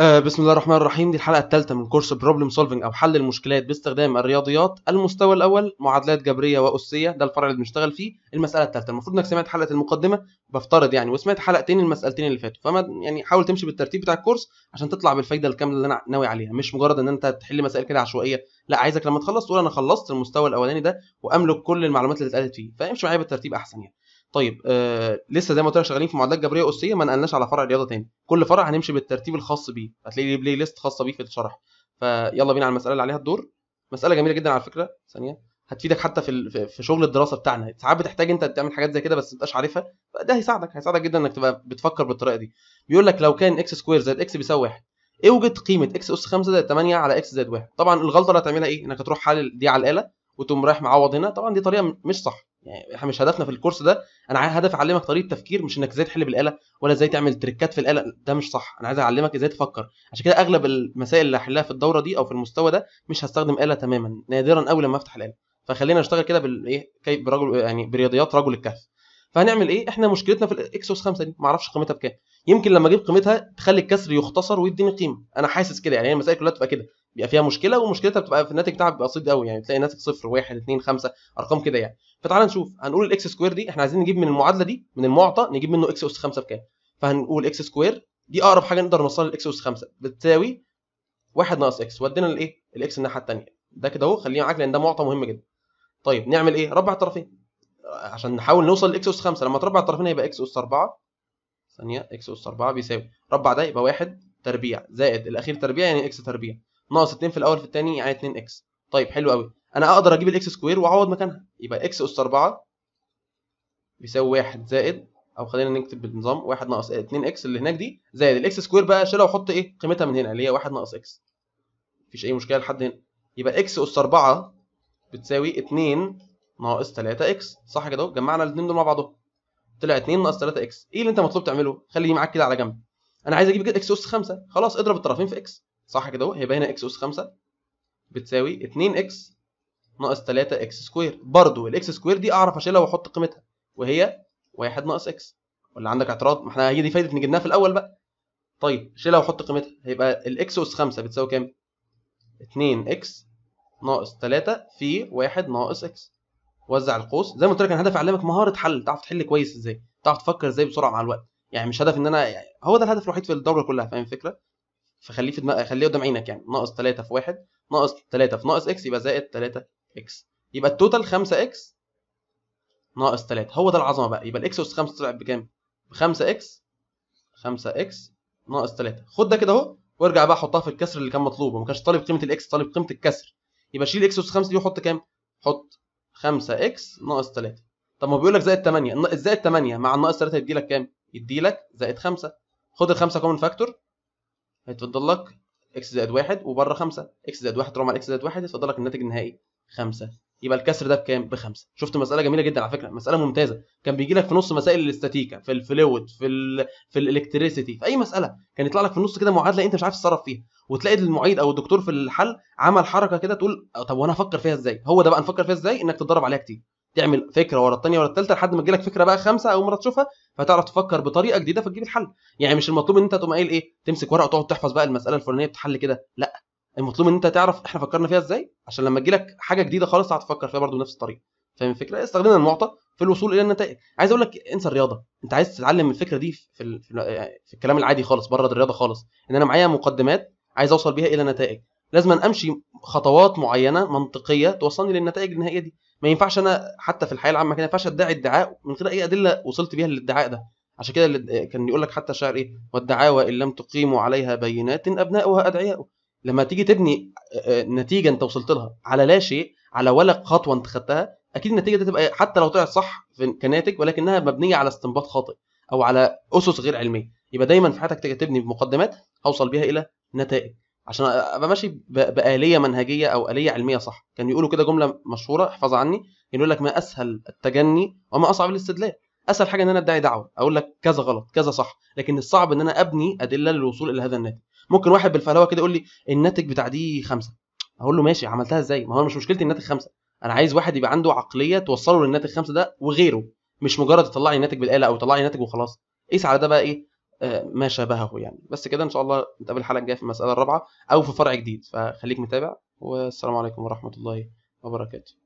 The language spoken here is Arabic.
آه، بسم الله الرحمن الرحيم دي الحلقة الثالثة من كورس بروبلم سولفنج أو حل المشكلات باستخدام الرياضيات المستوى الأول معادلات جبرية وأسية ده الفرع اللي بنشتغل فيه المسألة الثالثة المفروض إنك سمعت حلقة المقدمة بفترض يعني وسمعت حلقتين المسألتين اللي فاتوا فما يعني حاول تمشي بالترتيب بتاع الكورس عشان تطلع بالفايدة الكاملة اللي أنا ناوي عليها مش مجرد إن أنت تحل مسائل كده عشوائية لا عايزك لما تخلص تقول أنا خلصت المستوى الأولاني ده وأملك كل المعلومات اللي اتقالت فيه فامشي معايا بالترتيب أحسن يعني طيب آه لسه زي ما قلت لك شغالين في معادلات جبريه اسيه ما نقلناش على فرع رياضه تاني كل فرع هنمشي بالترتيب الخاص بيه هتلاقي لي بلاي ليست خاصه بيه في الشرح فيلا بينا على المساله اللي عليها الدور مساله جميله جدا على فكره ثانيه هتفيدك حتى في في شغل الدراسه بتاعنا ساعات بتحتاج انت تعمل حاجات زي كده بس ما عارفها ده هيساعدك هيساعدك جدا انك تبقى بتفكر بالطريقه دي بيقول لك لو كان اكس سكوير زائد اكس بيساوي 1 اوجد قيمه اكس اس 5 زائد 8 على اكس زائد 1 طبعا الغلطه اللي هتعملها ايه انك هتروح حل دي على الاله وتقوم رايح معوض هنا طبعا دي طريقه مش صح يعني احنا مش هدفنا في الكورس ده انا هدف اعلمك طريقه تفكير مش انك ازاي تحل بالاله ولا ازاي تعمل تريكات في الاله ده مش صح انا عايز اعلمك ازاي تفكر عشان كده اغلب المسائل اللي هحلها في الدوره دي او في المستوى ده مش هستخدم اله تماما نادرا قوي لما افتح الاله فخلينا نشتغل كده بالايه برجل يعني برياضيات رجل الكهف فهنعمل ايه احنا مشكلتنا في الاكس اس 5 دي ما اعرفش قيمتها بكام يمكن لما اجيب قيمتها تخلي الكسر يختصر ويديني قيمه انا حاسس كده يعني هي المسائل كلها بتبقى كده بيبقى فيها مشكله ومشكلتها بتبقى في الناتج بتاعها بسيط قوي يعني بتلاقي ناتج 0 1 2 5 ارقام كده يعني فتعال نشوف هنقول الاكس سكوير دي احنا عايزين نجيب من المعادله دي من المعطى نجيب منه اكس اس 5 بكام فهنقول اكس سكوير دي اقرب حاجه نقدر نوصلها للاكس اس 5 بتساوي 1 ناقص اكس ودينا الايه؟ الاكس الناحيه الثانيه ده كده اهو خليه معاك لان ده معطى مهم جدا طيب نعمل ايه ربع الطرفين عشان نحاول نوصل لاكس اس 5 لما تربع الطرفين هيبقى اكس اس 4 ثانيه اكس اس 4 بيساوي ربع ده يبقى 1 تربيع زائد الاخير تربيع يعني اكس تربيع ناقص 2 في الاول في الثاني يعني 2 اكس طيب حلو قوي انا اقدر اجيب الاكس سكوير واعوض مكانها يبقى اكس اس 4 بيساوي 1 زائد او خلينا نكتب بالنظام 1 ناقص 2 اكس اللي هناك دي زائد الاكس سكوير بقى اشيلها واحط ايه قيمتها من هنا اللي هي 1 ناقص اكس مفيش اي مشكله لحد هنا يبقى اكس اس 4 بتساوي 2 ناقص 3 اكس صح كده اهو جمعنا الاثنين دول مع بعضهم طلع 2 ناقص 3 اكس ايه اللي انت مطلوب تعمله خليه معاك كده على جنب انا عايز اجيب اكس اس 5 خلاص اضرب الطرفين في اكس صح كده اهو هيبقى هنا اكس اس 5 بتساوي 2 اكس ناقص 3 اكس سكوير برضه الاكس سكوير دي اعرف اشيلها واحط قيمتها وهي 1 ناقص اكس ولا عندك اعتراض ما احنا هي دي فايده ان جبناها في الاول بقى طيب شيلها وحط قيمتها هيبقى الاكس اس 5 بتساوي كام 2 اكس ناقص 3 في 1 ناقص اكس وزع القوس زي ما قلت لك انا هدفي اعلمك مهاره حل تعرف تحل كويس ازاي تعرف تفكر ازاي بسرعه مع الوقت يعني مش هدف ان انا يعني هو ده الهدف الوحيد في الدوره كلها فاهم الفكره فخليه في دماغ خليه قدام عينك يعني ناقص 3 في 1 ناقص 3 في ناقص اكس يبقى زائد 3 اكس يبقى التوتال 5 اكس ناقص 3 هو ده العظمه بقى يبقى الاكس اس 5 طلع بكام ب 5 اكس 5 اكس ناقص 3 خد ده كده اهو وارجع بقى حطها في الكسر اللي كان مطلوب ما كانش طالب قيمه الاكس طالب قيمه الكسر يبقى شيل اكس اس 5 دي وحط كام حط 5 اكس ناقص 3 طب ما بيقول لك زائد 8 زائد 8 مع الناقص 3 يدي لك كام؟ يدي لك زائد 5 خد ال 5 كومن فاكتور هيتفضل لك اكس زائد 1 وبره 5 اكس زائد 1 تروح على اكس زائد 1 هيتفضل لك الناتج النهائي 5 يبقى الكسر ده بكام؟ بخمسه شفت مساله جميله جدا على فكره مساله ممتازه كان بيجي لك في نص مسائل الاستاتيكا في الفلويد في الـ في الالكتريسيتي في اي مساله كان يطلع لك في النص كده معادله انت مش عارف تتصرف فيها وتلاقي المعيد او الدكتور في الحل عمل حركه كده تقول طب وانا هفكر فيها ازاي؟ هو ده بقى نفكر فيها ازاي؟ انك تتدرب عليها كتير تعمل فكره ورا الثانيه ورا الثالثه لحد ما تجيلك فكره بقى خمسه اول مره تشوفها فتعرف تفكر بطريقه جديده فتجيب الحل يعني مش المطلوب ان انت تقوم قايل ايه تمسك ورقه وتقعد تحفظ بقى المساله الفلانيه بتحل كده لا المطلوب ان انت تعرف احنا فكرنا فيها ازاي عشان لما تجي لك حاجه جديده خالص هتفكر فيها برضه نفس الطريقه فاهم الفكره استخدمنا المعطى في الوصول الى النتائج عايز اقول لك انسى الرياضه انت عايز تتعلم الفكره دي في, ال... في الكلام العادي خالص بره الرياضه خالص ان انا معايا مقدمات عايز اوصل بيها الى نتائج لازم أن امشي خطوات معينه منطقيه توصلني للنتائج النهائيه دي ما ينفعش انا حتى في الحياه العامه كده ما ينفعش ادعي ادعاء من غير اي ادله وصلت بيها للادعاء ده عشان كده كان يقول لك حتى شعر ايه والدعاوى ان لم تقيموا عليها بينات ابناؤها ادعياؤه لما تيجي تبني آه، آه، نتيجه انت وصلت لها على لا شيء على ولا خطوه انت خدتها اكيد النتيجه دي تبقى حتى لو طلعت صح في كناتج ولكنها مبنيه على استنباط خاطئ او على اسس غير علميه يبقى دايما في حياتك تبني بمقدمات اوصل بيها الى نتائج عشان ابقى ماشي باليه منهجيه او اليه علميه صح كانوا يقولوا كده جمله مشهوره احفظها عني يقول لك ما اسهل التجني وما اصعب الاستدلال اسهل حاجه ان انا ادعي دعوه اقول لك كذا غلط كذا صح لكن الصعب ان انا ابني ادله للوصول الى هذا الناتج ممكن واحد بالفلاوه كده يقول لي الناتج بتاع دي خمسه اقول له ماشي عملتها ازاي ما هو مش مشكلتي الناتج خمسه انا عايز واحد يبقى عنده عقليه توصله للناتج خمسه ده وغيره مش مجرد يطلع لي ناتج بالاله او يطلع لي ناتج وخلاص قيس على ده بقى ايه آه، ما شابهه يعني بس كده ان شاء الله نتقابل الحلقه الجايه في المساله الرابعه او في فرع جديد فخليك متابع والسلام عليكم ورحمه الله وبركاته